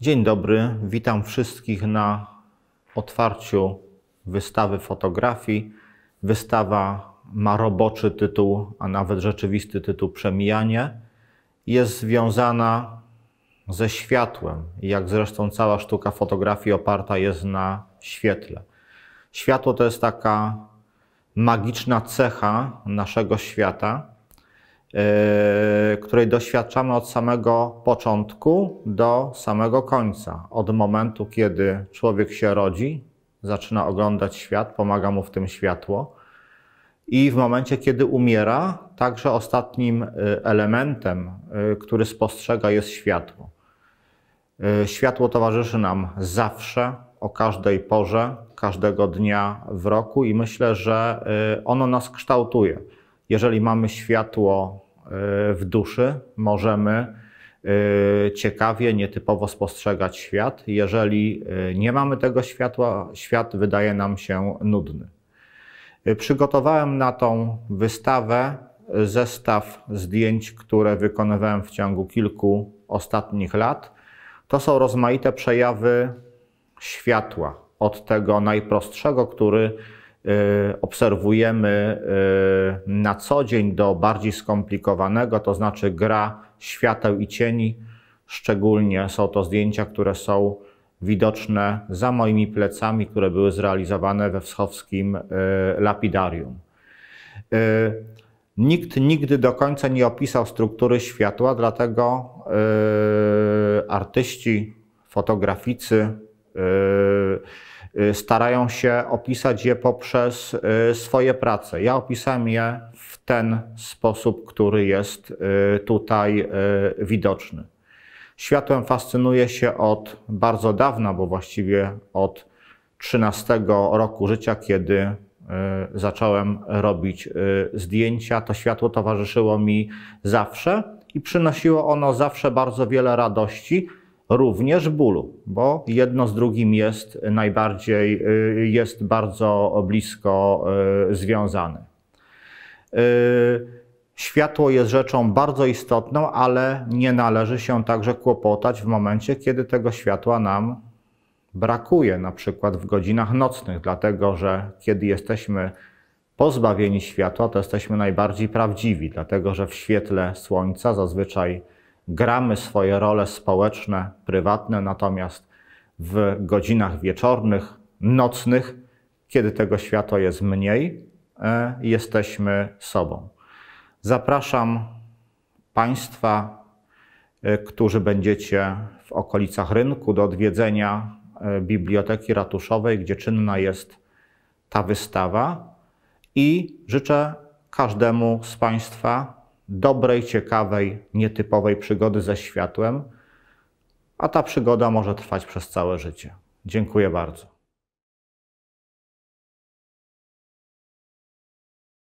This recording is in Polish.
Dzień dobry, witam wszystkich na otwarciu wystawy fotografii. Wystawa ma roboczy tytuł, a nawet rzeczywisty tytuł Przemijanie. Jest związana ze światłem, jak zresztą cała sztuka fotografii oparta jest na świetle. Światło to jest taka magiczna cecha naszego świata E, której doświadczamy od samego początku do samego końca. Od momentu, kiedy człowiek się rodzi, zaczyna oglądać świat, pomaga mu w tym światło. I w momencie, kiedy umiera, także ostatnim e, elementem, e, który spostrzega, jest światło. Światło towarzyszy nam zawsze, o każdej porze, każdego dnia w roku, i myślę, że ono nas kształtuje. Jeżeli mamy światło e, w duszy, możemy e, ciekawie, nietypowo spostrzegać świat. Jeżeli e, nie mamy tego światła, świat wydaje nam się nudny. Przygotowałem na tą wystawę zestaw zdjęć, które wykonywałem w ciągu kilku ostatnich lat. To są rozmaite przejawy światła, od tego najprostszego, który Y, obserwujemy y, na co dzień do bardziej skomplikowanego, to znaczy gra świateł i cieni. Szczególnie są to zdjęcia, które są widoczne za moimi plecami, które były zrealizowane we wschowskim y, lapidarium. Nikt nigdy do końca nie opisał struktury światła, dlatego artyści, fotograficy, Y, starają się opisać je poprzez y, swoje prace. Ja opisałem je w ten sposób, który jest y, tutaj widoczny. Światłem fascynuje się od bardzo dawna, bo właściwie od 13 roku życia, kiedy zacząłem robić zdjęcia. To światło towarzyszyło mi zawsze i przynosiło ono zawsze bardzo wiele radości również bólu, bo jedno z drugim jest najbardziej, y, jest bardzo blisko y, związane. Y, światło jest rzeczą bardzo istotną, ale nie należy się także kłopotać w momencie, kiedy tego światła nam brakuje, na przykład w godzinach nocnych, dlatego że kiedy jesteśmy pozbawieni światła, to jesteśmy najbardziej prawdziwi, dlatego że w świetle słońca zazwyczaj gramy swoje role społeczne, prywatne, natomiast w godzinach wieczornych, nocnych, kiedy tego świata jest mniej, e, jesteśmy sobą. Zapraszam Państwa, e, którzy będziecie w okolicach rynku, do odwiedzenia e, Biblioteki Ratuszowej, gdzie czynna jest ta wystawa. I życzę każdemu z Państwa dobrej, ciekawej, nietypowej przygody ze światłem, a ta przygoda może trwać przez całe życie. Dziękuję bardzo.